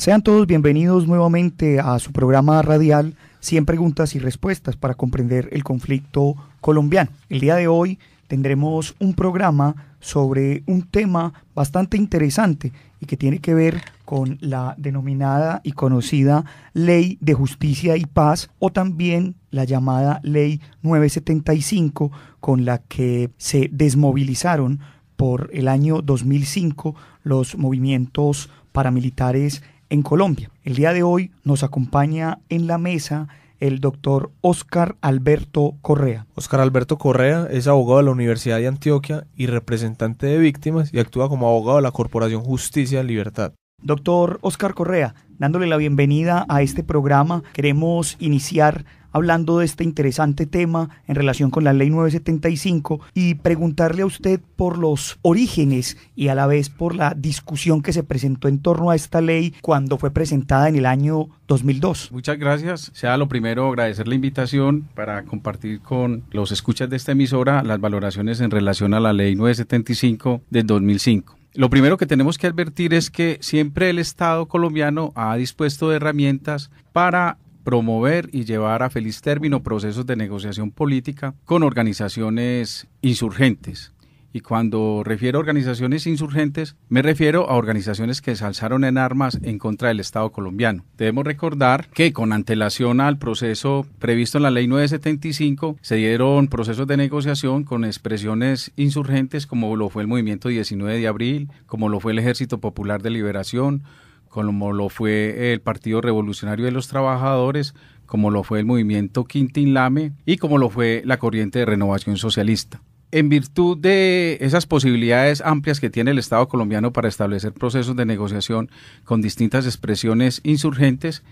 Sean todos bienvenidos nuevamente a su programa radial 100 preguntas y respuestas para comprender el conflicto colombiano. El día de hoy tendremos un programa sobre un tema bastante interesante y que tiene que ver con la denominada y conocida Ley de Justicia y Paz o también la llamada Ley 975 con la que se desmovilizaron por el año 2005 los movimientos paramilitares en Colombia. El día de hoy nos acompaña en la mesa el doctor Oscar Alberto Correa. Oscar Alberto Correa es abogado de la Universidad de Antioquia y representante de víctimas y actúa como abogado de la Corporación Justicia y Libertad. Doctor Oscar Correa, dándole la bienvenida a este programa, queremos iniciar hablando de este interesante tema en relación con la ley 975 y preguntarle a usted por los orígenes y a la vez por la discusión que se presentó en torno a esta ley cuando fue presentada en el año 2002. Muchas gracias. Sea lo primero agradecer la invitación para compartir con los escuchas de esta emisora las valoraciones en relación a la ley 975 del 2005. Lo primero que tenemos que advertir es que siempre el Estado colombiano ha dispuesto de herramientas para promover y llevar a feliz término procesos de negociación política con organizaciones insurgentes. Y cuando refiero a organizaciones insurgentes, me refiero a organizaciones que se alzaron en armas en contra del Estado colombiano. Debemos recordar que con antelación al proceso previsto en la ley 975, se dieron procesos de negociación con expresiones insurgentes como lo fue el movimiento 19 de abril, como lo fue el Ejército Popular de Liberación, como lo fue el Partido Revolucionario de los Trabajadores, como lo fue el movimiento Lame y como lo fue la corriente de renovación socialista. En virtud de esas posibilidades amplias que tiene el Estado colombiano para establecer procesos de negociación con distintas expresiones insurgentes,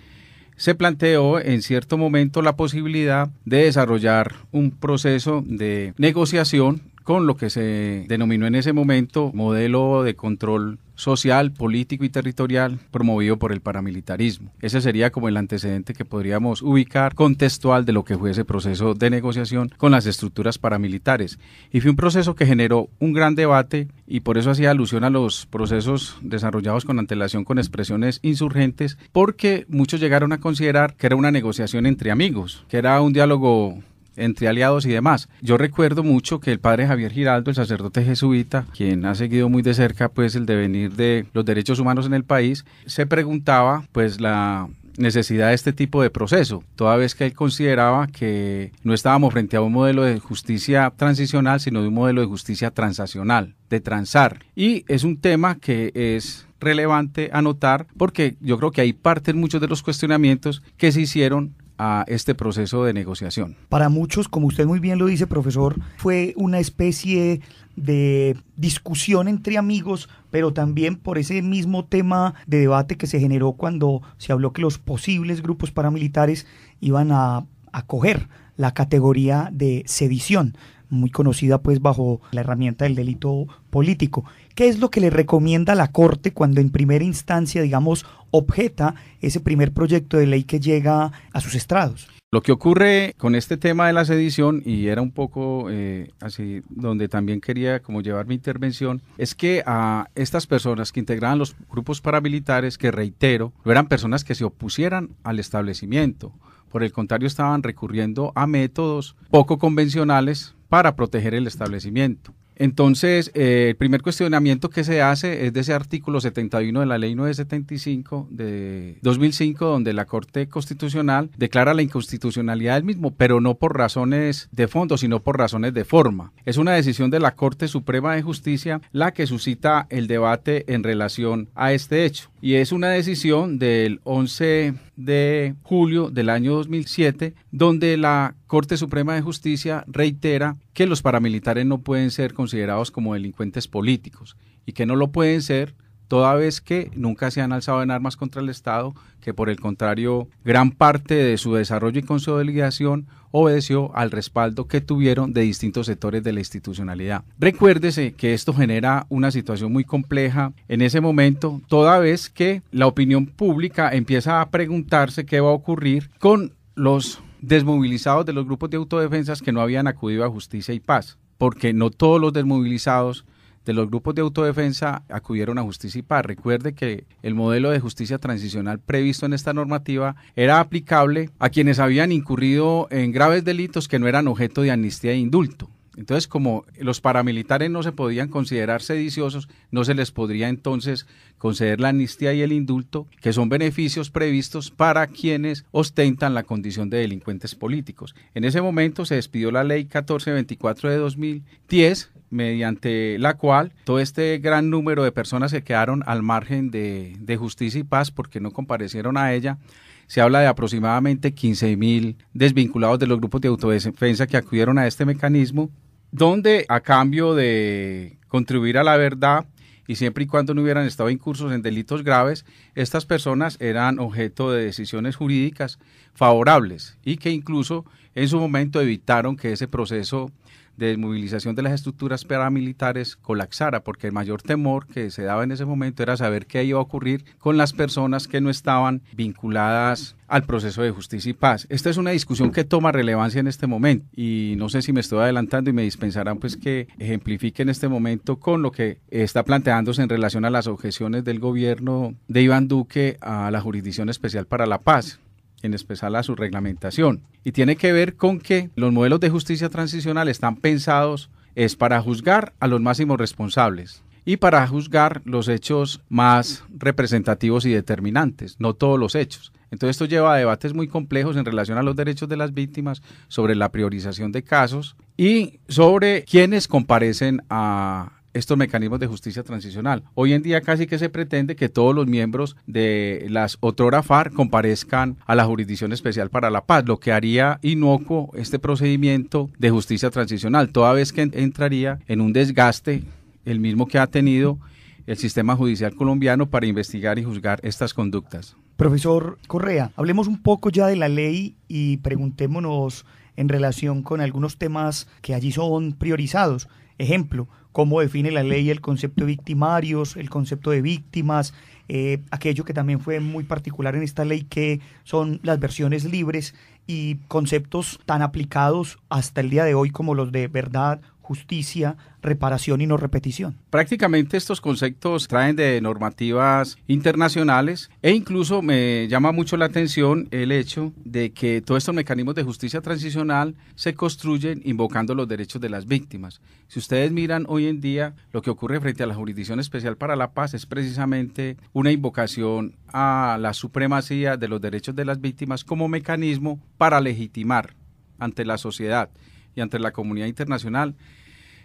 se planteó en cierto momento la posibilidad de desarrollar un proceso de negociación con lo que se denominó en ese momento modelo de control social, político y territorial promovido por el paramilitarismo. Ese sería como el antecedente que podríamos ubicar contextual de lo que fue ese proceso de negociación con las estructuras paramilitares. Y fue un proceso que generó un gran debate y por eso hacía alusión a los procesos desarrollados con antelación con expresiones insurgentes, porque muchos llegaron a considerar que era una negociación entre amigos, que era un diálogo entre aliados y demás. Yo recuerdo mucho que el padre Javier Giraldo, el sacerdote jesuita, quien ha seguido muy de cerca pues el devenir de los derechos humanos en el país, se preguntaba pues la necesidad de este tipo de proceso, toda vez que él consideraba que no estábamos frente a un modelo de justicia transicional, sino de un modelo de justicia transaccional, de transar. Y es un tema que es relevante anotar porque yo creo que ahí parten muchos de los cuestionamientos que se hicieron a este proceso de negociación. Para muchos, como usted muy bien lo dice, profesor, fue una especie de discusión entre amigos, pero también por ese mismo tema de debate que se generó cuando se habló que los posibles grupos paramilitares iban a acoger la categoría de sedición muy conocida pues bajo la herramienta del delito político. ¿Qué es lo que le recomienda la Corte cuando en primera instancia, digamos, objeta ese primer proyecto de ley que llega a sus estrados? Lo que ocurre con este tema de la sedición, y era un poco eh, así donde también quería como llevar mi intervención, es que a estas personas que integraban los grupos paramilitares, que reitero, no eran personas que se opusieran al establecimiento, por el contrario estaban recurriendo a métodos poco convencionales para proteger el establecimiento. Entonces, eh, el primer cuestionamiento que se hace es de ese artículo 71 de la Ley 975 de 2005, donde la Corte Constitucional declara la inconstitucionalidad del mismo, pero no por razones de fondo, sino por razones de forma. Es una decisión de la Corte Suprema de Justicia la que suscita el debate en relación a este hecho. Y es una decisión del 11 de julio del año 2007, donde la Corte Suprema de Justicia reitera que los paramilitares no pueden ser considerados como delincuentes políticos y que no lo pueden ser toda vez que nunca se han alzado en armas contra el Estado, que por el contrario, gran parte de su desarrollo y consolidación obedeció al respaldo que tuvieron de distintos sectores de la institucionalidad. Recuérdese que esto genera una situación muy compleja en ese momento, toda vez que la opinión pública empieza a preguntarse qué va a ocurrir con los desmovilizados de los grupos de autodefensas que no habían acudido a justicia y paz, porque no todos los desmovilizados de los grupos de autodefensa acudieron a justicia paz. Recuerde que el modelo de justicia transicional previsto en esta normativa era aplicable a quienes habían incurrido en graves delitos que no eran objeto de amnistía e indulto. Entonces, como los paramilitares no se podían considerar sediciosos, no se les podría entonces conceder la amnistía y el indulto, que son beneficios previstos para quienes ostentan la condición de delincuentes políticos. En ese momento se despidió la ley 1424 de 2010, mediante la cual todo este gran número de personas se quedaron al margen de, de justicia y paz porque no comparecieron a ella, se habla de aproximadamente 15.000 desvinculados de los grupos de autodefensa que acudieron a este mecanismo donde a cambio de contribuir a la verdad y siempre y cuando no hubieran estado incursos en delitos graves, estas personas eran objeto de decisiones jurídicas favorables y que incluso en su momento evitaron que ese proceso de movilización de las estructuras paramilitares colapsara, porque el mayor temor que se daba en ese momento era saber qué iba a ocurrir con las personas que no estaban vinculadas al proceso de justicia y paz. Esta es una discusión que toma relevancia en este momento y no sé si me estoy adelantando y me dispensarán pues que ejemplifique en este momento con lo que está planteándose en relación a las objeciones del gobierno de Iván Duque a la Jurisdicción Especial para la Paz en especial a su reglamentación. Y tiene que ver con que los modelos de justicia transicional están pensados es para juzgar a los máximos responsables y para juzgar los hechos más representativos y determinantes, no todos los hechos. Entonces esto lleva a debates muy complejos en relación a los derechos de las víctimas, sobre la priorización de casos y sobre quiénes comparecen a estos mecanismos de justicia transicional. Hoy en día casi que se pretende que todos los miembros de las otrora comparezcan a la Jurisdicción Especial para la Paz, lo que haría inocuo este procedimiento de justicia transicional, toda vez que entraría en un desgaste, el mismo que ha tenido el sistema judicial colombiano para investigar y juzgar estas conductas. Profesor Correa, hablemos un poco ya de la ley y preguntémonos en relación con algunos temas que allí son priorizados. Ejemplo, cómo define la ley el concepto de victimarios, el concepto de víctimas, eh, aquello que también fue muy particular en esta ley, que son las versiones libres y conceptos tan aplicados hasta el día de hoy como los de verdad, justicia, reparación y no repetición. Prácticamente estos conceptos traen de normativas internacionales e incluso me llama mucho la atención el hecho de que todos estos mecanismos de justicia transicional se construyen invocando los derechos de las víctimas. Si ustedes miran hoy en día lo que ocurre frente a la Jurisdicción Especial para la Paz es precisamente una invocación a la supremacía de los derechos de las víctimas como mecanismo para legitimar ante la sociedad y ante la comunidad internacional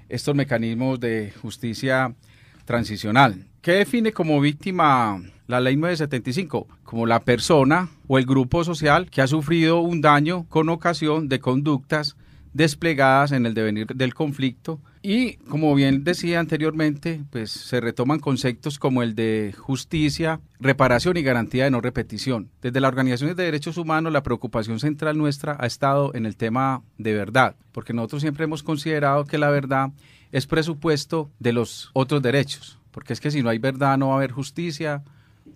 estos mecanismos de justicia transicional. ¿Qué define como víctima la ley 975? Como la persona o el grupo social que ha sufrido un daño con ocasión de conductas desplegadas en el devenir del conflicto y, como bien decía anteriormente, pues se retoman conceptos como el de justicia, reparación y garantía de no repetición. Desde las organizaciones de derechos humanos, la preocupación central nuestra ha estado en el tema de verdad, porque nosotros siempre hemos considerado que la verdad es presupuesto de los otros derechos, porque es que si no hay verdad no va a haber justicia,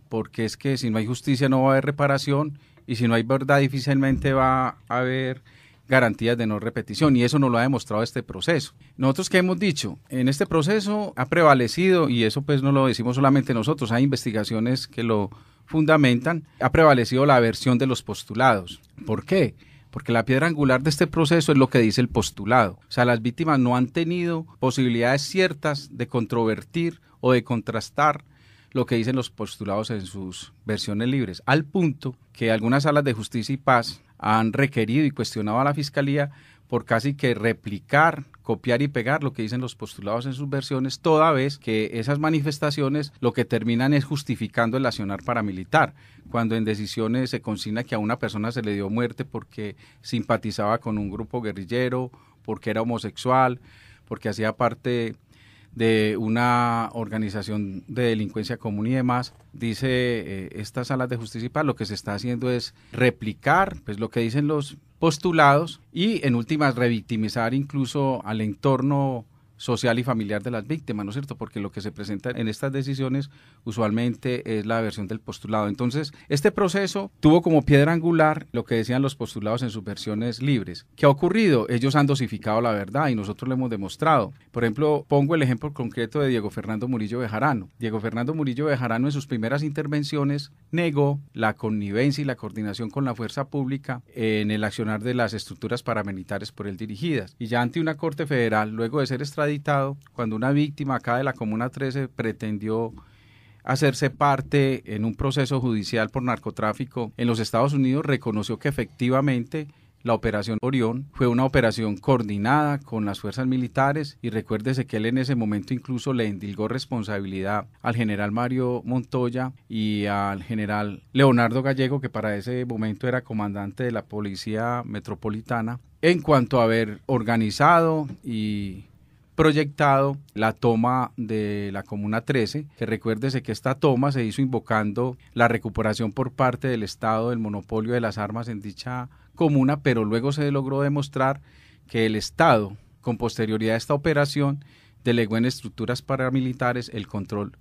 porque es que si no hay justicia no va a haber reparación y si no hay verdad difícilmente va a haber garantías de no repetición y eso no lo ha demostrado este proceso. Nosotros que hemos dicho, en este proceso ha prevalecido, y eso pues no lo decimos solamente nosotros, hay investigaciones que lo fundamentan, ha prevalecido la versión de los postulados. ¿Por qué? porque la piedra angular de este proceso es lo que dice el postulado. O sea, las víctimas no han tenido posibilidades ciertas de controvertir o de contrastar lo que dicen los postulados en sus versiones libres, al punto que algunas salas de justicia y paz han requerido y cuestionado a la Fiscalía por casi que replicar, copiar y pegar lo que dicen los postulados en sus versiones, toda vez que esas manifestaciones lo que terminan es justificando el accionar paramilitar, cuando en decisiones se consigna que a una persona se le dio muerte porque simpatizaba con un grupo guerrillero, porque era homosexual, porque hacía parte de una organización de delincuencia común y demás, dice eh, esta sala de justicia y lo que se está haciendo es replicar pues lo que dicen los postulados y en últimas revictimizar incluso al entorno social y familiar de las víctimas, ¿no es cierto? Porque lo que se presenta en estas decisiones usualmente es la versión del postulado. Entonces, este proceso tuvo como piedra angular lo que decían los postulados en sus versiones libres. ¿Qué ha ocurrido? Ellos han dosificado la verdad y nosotros lo hemos demostrado. Por ejemplo, pongo el ejemplo concreto de Diego Fernando Murillo Bejarano. Diego Fernando Murillo Bejarano en sus primeras intervenciones negó la connivencia y la coordinación con la fuerza pública en el accionar de las estructuras paramilitares por él dirigidas. Y ya ante una corte federal, luego de ser extraditado, cuando una víctima acá de la Comuna 13 pretendió hacerse parte en un proceso judicial por narcotráfico en los Estados Unidos, reconoció que efectivamente la operación Orión fue una operación coordinada con las fuerzas militares y recuérdese que él en ese momento incluso le endilgó responsabilidad al general Mario Montoya y al general Leonardo Gallego, que para ese momento era comandante de la Policía Metropolitana, en cuanto a haber organizado y proyectado la toma de la Comuna 13, que recuérdese que esta toma se hizo invocando la recuperación por parte del Estado del monopolio de las armas en dicha comuna, pero luego se logró demostrar que el Estado, con posterioridad a esta operación, delegó en estructuras paramilitares el control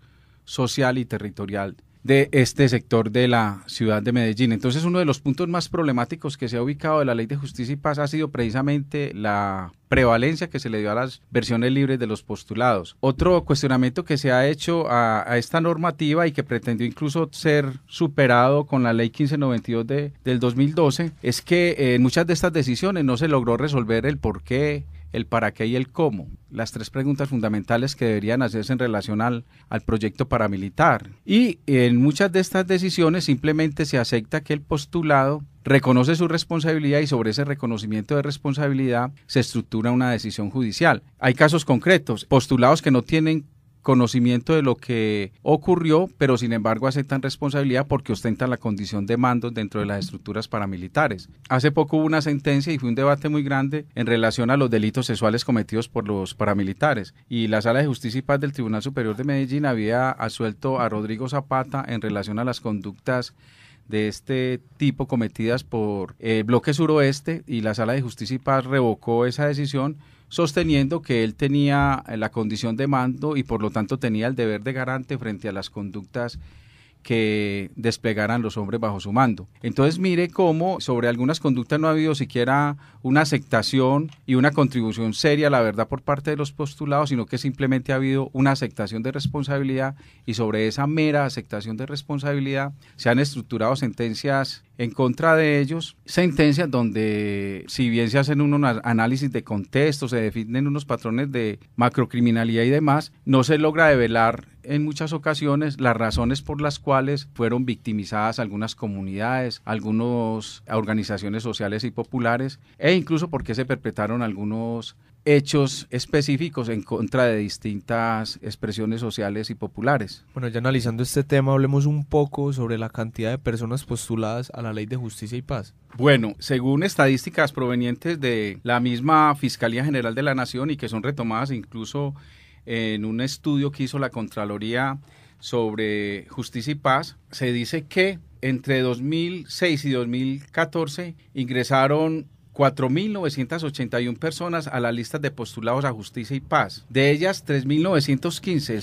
social y territorial de este sector de la ciudad de Medellín. Entonces, uno de los puntos más problemáticos que se ha ubicado de la Ley de Justicia y Paz ha sido precisamente la prevalencia que se le dio a las versiones libres de los postulados. Otro cuestionamiento que se ha hecho a, esta normativa y que pretendió incluso ser superado con la ley 1592 del 2012 es que en eh, muchas de estas decisiones no se logró resolver el por qué, el para qué y el cómo, las tres preguntas fundamentales que deberían hacerse en relación al, proyecto paramilitar. Y en muchas de estas decisiones simplemente se acepta que el postulado reconoce su responsabilidad y sobre ese reconocimiento de responsabilidad se estructura una decisión judicial. Hay casos concretos, postulados que no tienen conocimiento de lo que ocurrió, pero sin embargo aceptan responsabilidad porque ostentan la condición de mando dentro de las estructuras paramilitares. Hace poco hubo una sentencia y fue un debate muy grande en relación a los delitos sexuales cometidos por los paramilitares y la Sala de Justicia y Paz del Tribunal Superior de Medellín había asuelto a Rodrigo Zapata en relación a las conductas de este tipo cometidas por el eh, bloque suroeste y la Sala de Justicia y Paz revocó esa decisión sosteniendo que él tenía la condición de mando y por lo tanto tenía el deber de garante frente a las conductas que desplegaran los hombres bajo su mando. Entonces mire cómo sobre algunas conductas no ha habido siquiera una aceptación y una contribución seria, la verdad, por parte de los postulados, sino que simplemente ha habido una aceptación de responsabilidad y sobre esa mera aceptación de responsabilidad se han estructurado sentencias en contra de ellos, sentencias donde si bien se hacen unos análisis de contexto, se definen unos patrones de macrocriminalidad y demás, no se logra develar en muchas ocasiones las razones por las cuales fueron victimizadas algunas comunidades, algunas organizaciones sociales y populares, e incluso porque se perpetraron algunos hechos específicos en contra de distintas expresiones sociales y populares. Bueno, ya analizando este tema, hablemos un poco sobre la cantidad de personas postuladas a la Ley de Justicia y Paz. Bueno, según estadísticas provenientes de la misma Fiscalía General de la Nación y que son retomadas incluso en un estudio que hizo la Contraloría sobre Justicia y Paz, se dice que entre 2006 y 2014 ingresaron 4.981 personas a las listas de postulados a justicia y paz. De ellas, 3.915, el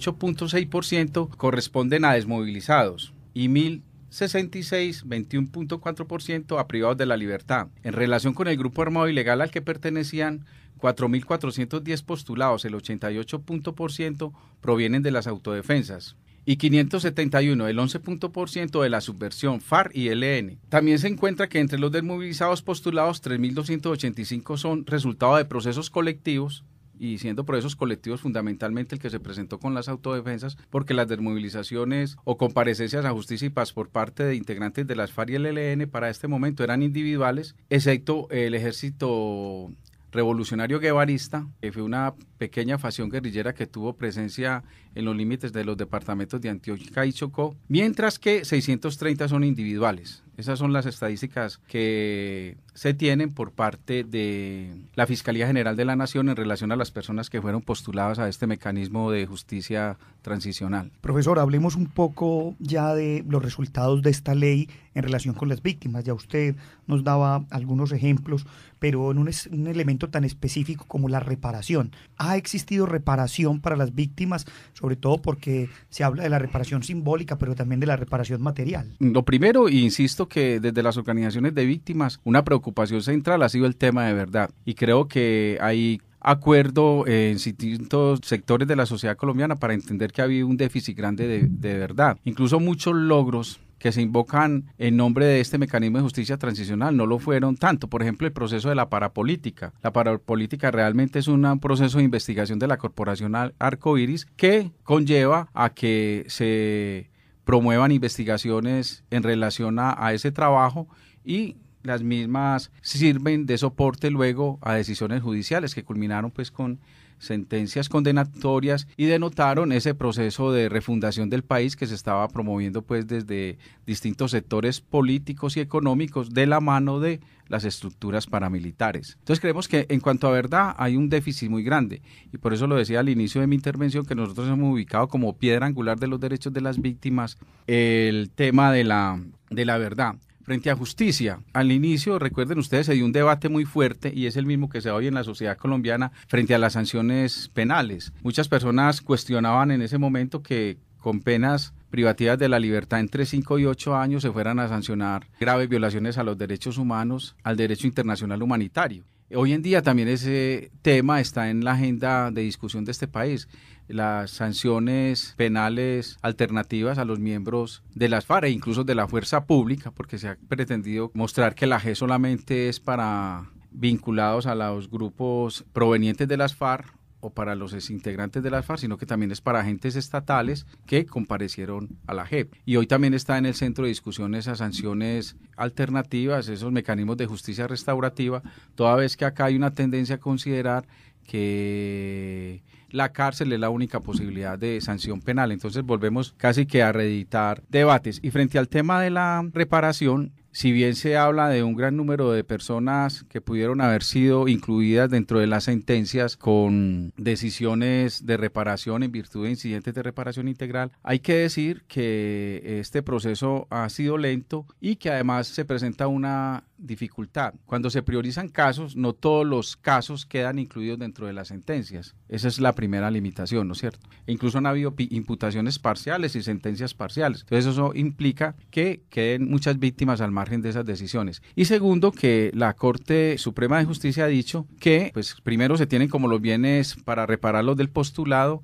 78.6%, corresponden a desmovilizados y 1.066, 21.4%, a privados de la libertad. En relación con el grupo armado ilegal al que pertenecían, 4.410 postulados, el 88% provienen de las autodefensas y 571, el 11% de la subversión far y LN. También se encuentra que entre los desmovilizados postulados, 3.285 son resultado de procesos colectivos y siendo procesos colectivos fundamentalmente el que se presentó con las autodefensas, porque las desmovilizaciones o comparecencias a justicia y paz por parte de integrantes de las FARC y para este momento eran individuales, excepto el ejército revolucionario guevarista, que eh, fue una pequeña facción guerrillera que tuvo presencia en los límites de los departamentos de Antioquia y Chocó, mientras que 630 son individuales. Esas son las estadísticas que se tienen por parte de la Fiscalía General de la Nación en relación a las personas que fueron postuladas a este mecanismo de justicia transicional. Profesor, hablemos un poco ya de los resultados de esta ley en relación con las víctimas. Ya usted nos daba algunos ejemplos, pero en un, elemento tan específico como la reparación. ¿Ha existido reparación para las víctimas, sobre todo porque se habla de la reparación simbólica, pero también de la reparación material? Lo primero, insisto que desde las organizaciones de víctimas, una preocupación ocupación central ha sido el tema de verdad y creo que hay acuerdo eh, en distintos sectores de la sociedad colombiana para entender que ha habido un déficit grande de, verdad. Incluso muchos logros que se invocan en nombre de este mecanismo de justicia transicional no lo fueron tanto. Por ejemplo, el proceso de la parapolítica. La parapolítica realmente es un proceso de investigación de la Corporación Arcoiris que conlleva a que se promuevan investigaciones en relación a ese trabajo y las mismas sirven de soporte luego a decisiones judiciales que culminaron pues con sentencias condenatorias y denotaron ese proceso de refundación del país que se estaba promoviendo pues desde distintos sectores políticos y económicos de la mano de las estructuras paramilitares. Entonces creemos que en cuanto a verdad hay un déficit muy grande y por eso lo decía al inicio de mi intervención que nosotros hemos ubicado como piedra angular de los derechos de las víctimas el tema de la, de la verdad frente a justicia. Al inicio, recuerden ustedes, se dio un debate muy fuerte y es el mismo que se da hoy en la sociedad colombiana frente a las sanciones penales. Muchas personas cuestionaban en ese momento que con penas privativas de la libertad entre 5 y 8 años se fueran a sancionar graves violaciones a los derechos humanos, al derecho internacional humanitario. Hoy en día también ese tema está en la agenda de discusión de este país las sanciones penales alternativas a los miembros de las FARC e incluso de la fuerza pública, porque se ha pretendido mostrar que la G solamente es para vinculados a los grupos provenientes de las FARC o para los integrantes de las FARC, sino que también es para agentes estatales que comparecieron a la JEP. Y hoy también está en el centro de discusión esas sanciones alternativas, esos mecanismos de justicia restaurativa, toda vez que acá hay una tendencia a considerar que la cárcel es la única posibilidad de sanción penal. Entonces volvemos casi que a reeditar debates. Y frente al tema de la reparación, si bien se habla de un gran número de personas que pudieron haber sido incluidas dentro de las sentencias con decisiones de reparación en virtud de incidentes de reparación integral, hay que decir que este proceso ha sido lento y que además se presenta una dificultad. Cuando se priorizan casos, no todos los casos quedan incluidos dentro de las sentencias. Esa es la primera limitación, ¿no es cierto? E incluso han habido imputaciones parciales y sentencias parciales. Entonces eso implica que queden muchas víctimas al margen de esas decisiones. Y segundo, que la Corte Suprema de Justicia ha dicho que pues primero se tienen como los bienes para reparar los del postulado,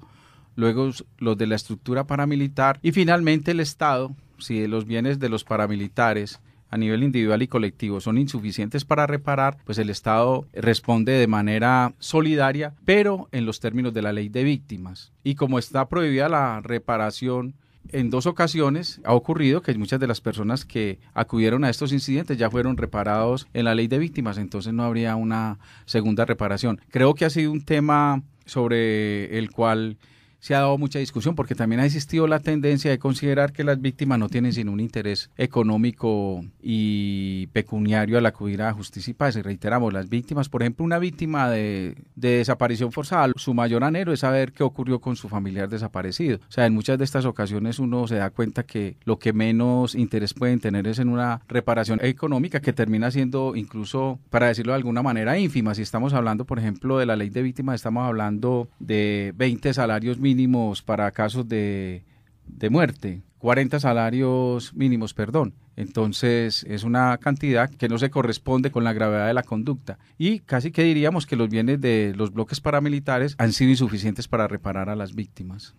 luego los de la estructura paramilitar y finalmente el Estado, si los bienes de los paramilitares a nivel individual y colectivo son insuficientes para reparar, pues el Estado responde de manera solidaria, pero en los términos de la ley de víctimas. Y como está prohibida la reparación en dos ocasiones ha ocurrido que muchas de las personas que acudieron a estos incidentes ya fueron reparados en la ley de víctimas, entonces no habría una segunda reparación. Creo que ha sido un tema sobre el cual se ha dado mucha discusión porque también ha existido la tendencia de considerar que las víctimas no tienen sino un interés económico y pecuniario al acudir a justicia y paz. Y reiteramos, las víctimas, por ejemplo, una víctima de, de desaparición forzada, su mayor anhelo es saber qué ocurrió con su familiar desaparecido. O sea, en muchas de estas ocasiones uno se da cuenta que lo que menos interés pueden tener es en una reparación económica que termina siendo incluso, para decirlo de alguna manera, ínfima. Si estamos hablando, por ejemplo, de la ley de víctimas, estamos hablando de 20 salarios mínimos mínimos para casos de, de muerte, 40 salarios mínimos, perdón. Entonces es una cantidad que no se corresponde con la gravedad de la conducta. Y casi que diríamos que los bienes de los bloques paramilitares han sido insuficientes para reparar a las víctimas.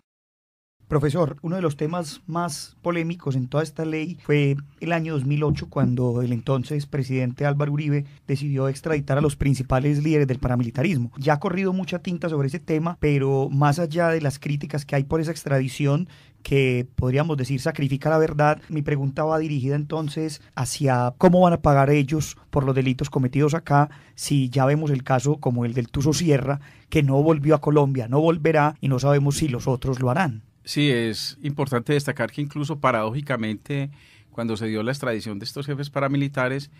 Profesor, uno de los temas más polémicos en toda esta ley fue el año 2008 cuando el entonces presidente Álvaro Uribe decidió extraditar a los principales líderes del paramilitarismo. Ya ha corrido mucha tinta sobre ese tema, pero más allá de las críticas que hay por esa extradición que podríamos decir sacrifica la verdad, mi pregunta va dirigida entonces hacia cómo van a pagar ellos por los delitos cometidos acá si ya vemos el caso como el del Tuso Sierra que no volvió a Colombia, no volverá y no sabemos si los otros lo harán. Sí, es importante destacar que incluso paradójicamente, cuando se dio la extradición de estos jefes paramilitares,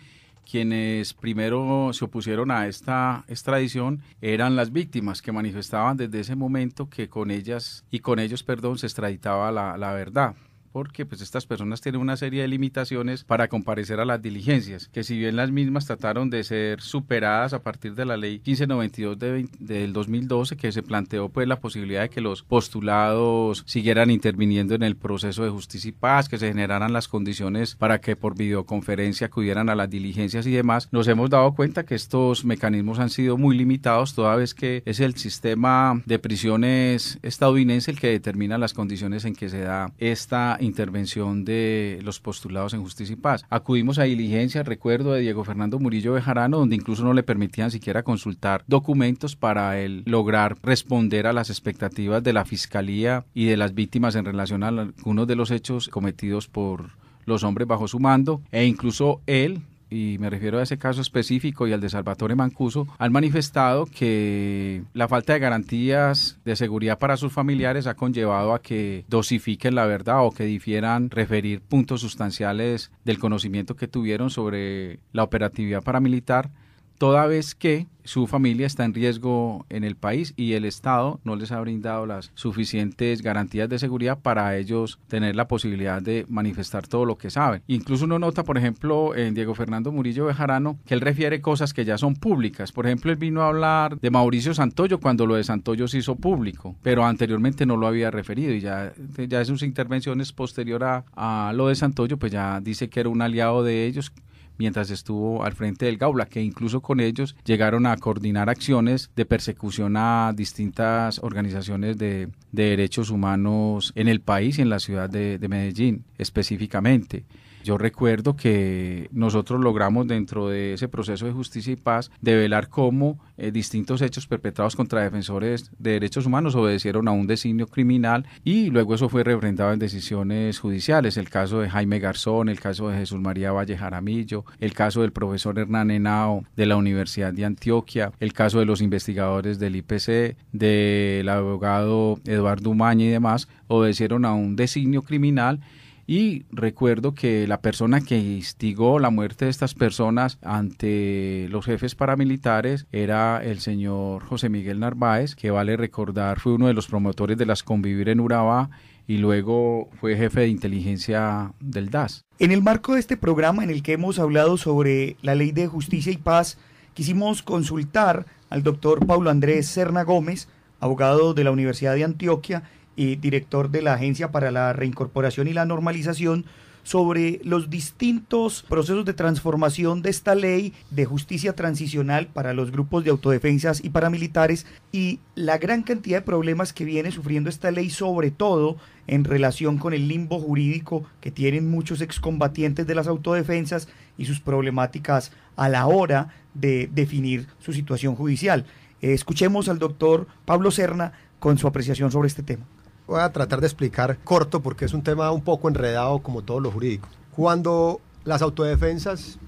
quienes primero se opusieron a esta extradición eran las víctimas que manifestaban desde ese momento que con ellas y con ellos, perdón, se extraditaba la, la verdad porque pues estas personas tienen una serie de limitaciones para comparecer a las diligencias, que si bien las mismas trataron de ser superadas a partir de la ley 1592 del 2012, que se planteó pues la posibilidad de que los postulados siguieran interviniendo en el proceso de justicia y paz, que se generaran las condiciones para que por videoconferencia acudieran a las diligencias y demás, nos hemos dado cuenta que estos mecanismos han sido muy limitados, toda vez que es el sistema de prisiones estadounidense el que determina las condiciones en que se da esta intervención de los postulados en Justicia y Paz. Acudimos a diligencia, recuerdo, de Diego Fernando Murillo Bejarano, donde incluso no le permitían siquiera consultar documentos para él lograr responder a las expectativas de la Fiscalía y de las víctimas en relación a algunos de los hechos cometidos por los hombres bajo su mando e incluso él y me refiero a ese caso específico y al de Salvatore Mancuso, han manifestado que la falta de garantías de seguridad para sus familiares ha conllevado a que dosifiquen la verdad o que difieran referir puntos sustanciales del conocimiento que tuvieron sobre la operatividad paramilitar toda vez que su familia está en riesgo en el país y el Estado no les ha brindado las suficientes garantías de seguridad para ellos tener la posibilidad de manifestar todo lo que saben. Incluso uno nota, por ejemplo, en Diego Fernando Murillo Bejarano, que él refiere cosas que ya son públicas. Por ejemplo, él vino a hablar de Mauricio Santoyo cuando lo de Santoyo se hizo público, pero anteriormente no lo había referido y ya, ya en sus intervenciones posterior a, a lo de Santoyo, pues ya dice que era un aliado de ellos mientras estuvo al frente del Gaula, que incluso con ellos llegaron a coordinar acciones de persecución a distintas organizaciones de, derechos humanos en el país y en la ciudad de Medellín específicamente. Yo recuerdo que nosotros logramos dentro de ese proceso de justicia y paz develar cómo eh, distintos hechos perpetrados contra defensores de derechos humanos obedecieron a un designio criminal y luego eso fue refrendado en decisiones judiciales. El caso de Jaime Garzón, el caso de Jesús María Valle Jaramillo, el caso del profesor Hernán Henao de la Universidad de Antioquia, el caso de los investigadores del IPC, del abogado Eduardo Umaña y demás, obedecieron a un designio criminal y recuerdo que la persona que instigó la muerte de estas personas ante los jefes paramilitares era el señor José Miguel Narváez, que vale recordar fue uno de los promotores de las Convivir en Urabá y luego fue jefe de inteligencia del DAS. En el marco de este programa en el que hemos hablado sobre la ley de justicia y paz, quisimos consultar al doctor Paulo Andrés Serna Gómez, abogado de la Universidad de Antioquia, y director de la Agencia para la Reincorporación y la Normalización, sobre los distintos procesos de transformación de esta ley de justicia transicional para los grupos de autodefensas y paramilitares y la gran cantidad de problemas que viene sufriendo esta ley, sobre todo en relación con el limbo jurídico que tienen muchos excombatientes de las autodefensas y sus problemáticas a la hora de definir su situación judicial. Escuchemos al doctor Pablo Serna con su apreciación sobre este tema. Voy a tratar de explicar corto porque es un tema un poco enredado como todo lo jurídico. Cuando las autodefensas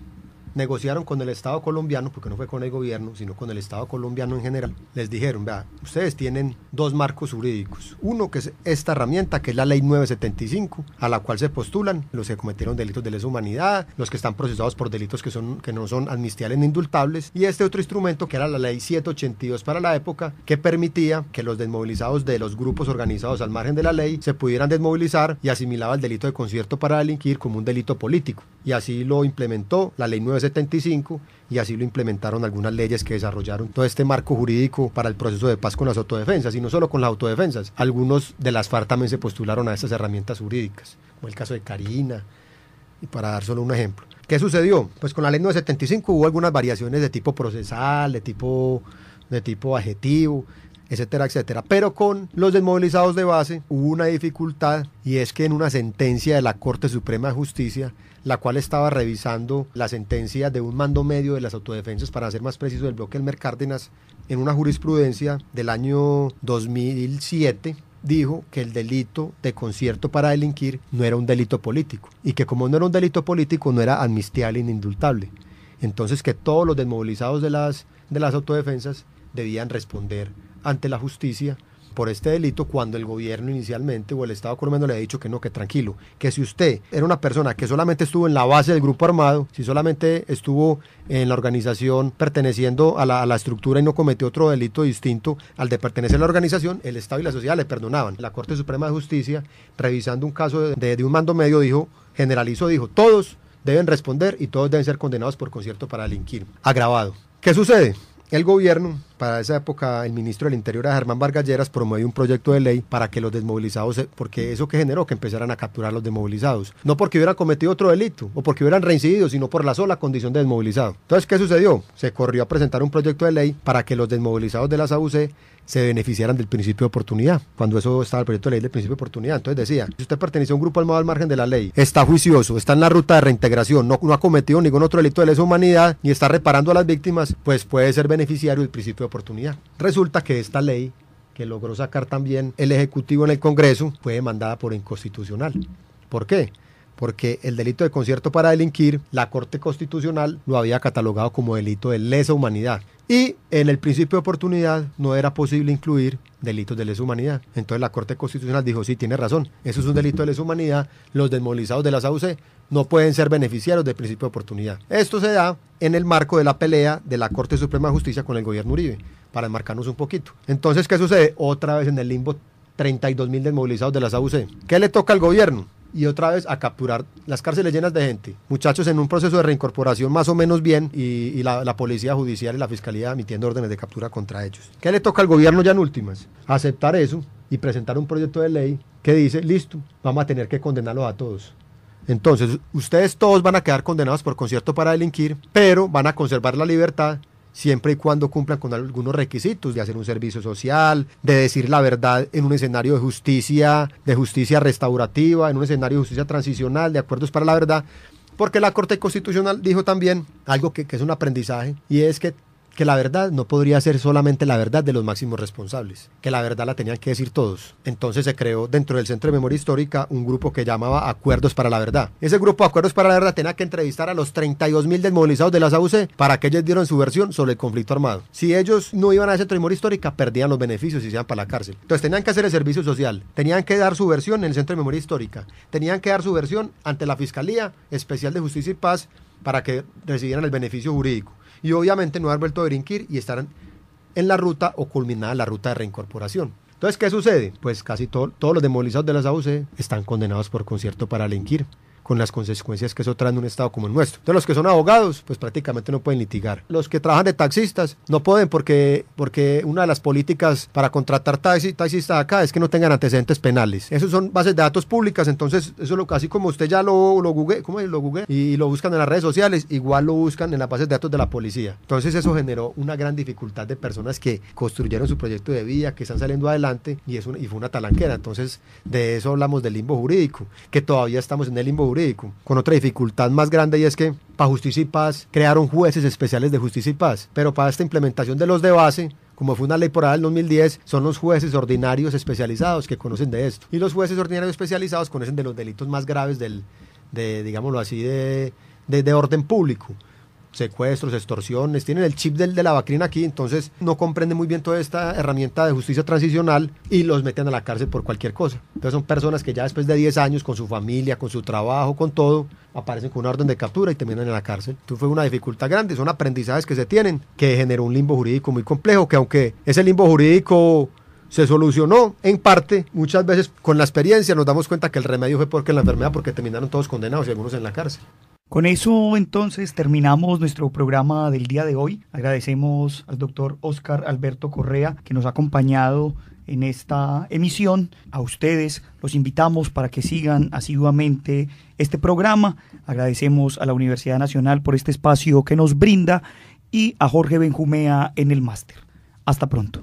negociaron con el Estado colombiano, porque no fue con el gobierno, sino con el Estado colombiano en general, les dijeron, vea, ustedes tienen dos marcos jurídicos. Uno que es esta herramienta, que es la ley 975, a la cual se postulan los que cometieron delitos de lesa humanidad, los que están procesados por delitos que, son, que no son amnistiales ni indultables, y este otro instrumento que era la ley 782 para la época, que permitía que los desmovilizados de los grupos organizados al margen de la ley se pudieran desmovilizar y asimilaba el delito de concierto para delinquir como un delito político. Y así lo implementó la ley 975 y así lo implementaron algunas leyes que desarrollaron todo este marco jurídico para el proceso de paz con las autodefensas y no solo con las autodefensas. Algunos de las FARC se postularon a estas herramientas jurídicas, como el caso de Karina y para dar solo un ejemplo. ¿Qué sucedió? Pues con la ley 975 hubo algunas variaciones de tipo procesal, de tipo, de tipo adjetivo, etcétera, etcétera. Pero con los desmovilizados de base hubo una dificultad y es que en una sentencia de la Corte Suprema de Justicia, la cual estaba revisando la sentencia de un mando medio de las autodefensas, para ser más preciso, del bloque Elmer Cárdenas, en una jurisprudencia del año 2007, dijo que el delito de concierto para delinquir no era un delito político y que como no era un delito político no era amnistiable ni indultable. Entonces que todos los desmovilizados de las, de las autodefensas debían responder ante la justicia por este delito cuando el gobierno inicialmente o el Estado colombiano le ha dicho que no, que tranquilo, que si usted era una persona que solamente estuvo en la base del grupo armado, si solamente estuvo en la organización perteneciendo a la, estructura y no cometió otro delito distinto al de pertenecer a la organización, el Estado y la sociedad le perdonaban. La Corte Suprema de Justicia, revisando un caso de, un mando medio, dijo, generalizó, dijo, todos deben responder y todos deben ser condenados por concierto para delinquir, agravado. ¿Qué sucede? El gobierno para esa época el ministro del Interior, Germán Vargas Lleras, promovió un proyecto de ley para que los desmovilizados, porque eso que generó que empezaran a capturar a los desmovilizados, no porque hubieran cometido otro delito o porque hubieran reincidido, sino por la sola condición de desmovilizado. Entonces, ¿qué sucedió? Se corrió a presentar un proyecto de ley para que los desmovilizados de las AUC se beneficiaran del principio de oportunidad, cuando eso estaba el proyecto de ley del principio de oportunidad. Entonces decía, si usted pertenece a un grupo armado al margen de la ley, está juicioso, está en la ruta de reintegración, no, ha cometido ningún otro delito de lesa humanidad, ni está reparando a las víctimas, pues puede ser beneficiario del principio de oportunidad. Resulta que esta ley que logró sacar también el Ejecutivo en el Congreso fue demandada por inconstitucional. ¿Por qué? porque el delito de concierto para delinquir, la Corte Constitucional lo había catalogado como delito de lesa humanidad. Y en el principio de oportunidad no era posible incluir delitos de lesa humanidad. Entonces la Corte Constitucional dijo, sí, tiene razón, eso es un delito de lesa humanidad, los desmovilizados de la AUC no pueden ser beneficiarios del principio de oportunidad. Esto se da en el marco de la pelea de la Corte Suprema de Justicia con el gobierno Uribe, para enmarcarnos un poquito. Entonces, ¿qué sucede? Otra vez en el limbo, 32 mil desmovilizados de la AUC. ¿Qué le toca al gobierno? y otra vez a capturar las cárceles llenas de gente. Muchachos en un proceso de reincorporación más o menos bien y, la, la, policía judicial y la fiscalía emitiendo órdenes de captura contra ellos. ¿Qué le toca al gobierno ya en últimas? Aceptar eso y presentar un proyecto de ley que dice, listo, vamos a tener que condenarlos a todos. Entonces, ustedes todos van a quedar condenados por concierto para delinquir, pero van a conservar la libertad siempre y cuando cumplan con algunos requisitos de hacer un servicio social, de decir la verdad en un escenario de justicia, de justicia restaurativa, en un escenario de justicia transicional, de acuerdos para la verdad, porque la Corte Constitucional dijo también algo que, que es un aprendizaje, y es que que la verdad no podría ser solamente la verdad de los máximos responsables, que la verdad la tenían que decir todos. Entonces se creó dentro del Centro de Memoria Histórica un grupo que llamaba Acuerdos para la Verdad. Ese grupo Acuerdos para la Verdad tenía que entrevistar a los 32.000 mil desmovilizados de las AUC para que ellos dieran su versión sobre el conflicto armado. Si ellos no iban a ese Centro de Memoria Histórica, perdían los beneficios y se iban para la cárcel. Entonces tenían que hacer el servicio social, tenían que dar su versión en el Centro de Memoria Histórica, tenían que dar su versión ante la Fiscalía Especial de Justicia y Paz para que recibieran el beneficio jurídico y obviamente no haber vuelto a brinquir y estarán en la ruta o culminada la ruta de reincorporación. Entonces, ¿qué sucede? Pues casi todos los demolizados de las AUC están condenados por concierto para delinquir con las consecuencias que eso trae en un estado como el nuestro. Entonces los que son abogados, pues prácticamente no pueden litigar. Los que trabajan de taxistas no pueden porque, porque una de las políticas para contratar taxi, taxistas acá es que no tengan antecedentes penales. Esos son bases de datos públicas, entonces eso lo, así como usted ya lo, lo google, ¿cómo Lo google, y lo buscan en las redes sociales, igual lo buscan en las bases de datos de la policía. Entonces eso generó una gran dificultad de personas que construyeron su proyecto de vida, que están saliendo adelante y, es y fue una talanquera. Entonces de eso hablamos del limbo jurídico, que todavía estamos en el limbo jurídico con otra dificultad más grande y es que para Justicia y Paz crearon jueces especiales de Justicia y Paz, pero para esta implementación de los de base como fue una ley por del 2010, son los jueces ordinarios especializados que conocen de esto. Y los jueces ordinarios especializados conocen de los delitos más graves digámoslo así, de orden público secuestros, extorsiones, tienen el chip del, de la vacrina aquí, entonces no comprenden muy bien toda esta herramienta de justicia transicional y los meten a la cárcel por cualquier cosa. Entonces son personas que ya después de 10 años, con su familia, con su trabajo, con todo, aparecen con una orden de captura y terminan en la cárcel. Entonces fue una dificultad grande, son aprendizajes que se tienen, que generó un limbo jurídico muy complejo, que aunque ese limbo jurídico se solucionó en parte, muchas veces con la experiencia nos damos cuenta que el remedio fue porque la enfermedad, porque terminaron todos condenados y algunos en la cárcel. Con eso entonces terminamos nuestro programa del día de hoy. Agradecemos al doctor Oscar Alberto Correa que nos ha acompañado en esta emisión. A ustedes los invitamos para que sigan asiduamente este programa. Agradecemos a la Universidad Nacional por este espacio que nos brinda y a Jorge Benjumea en el máster. Hasta pronto.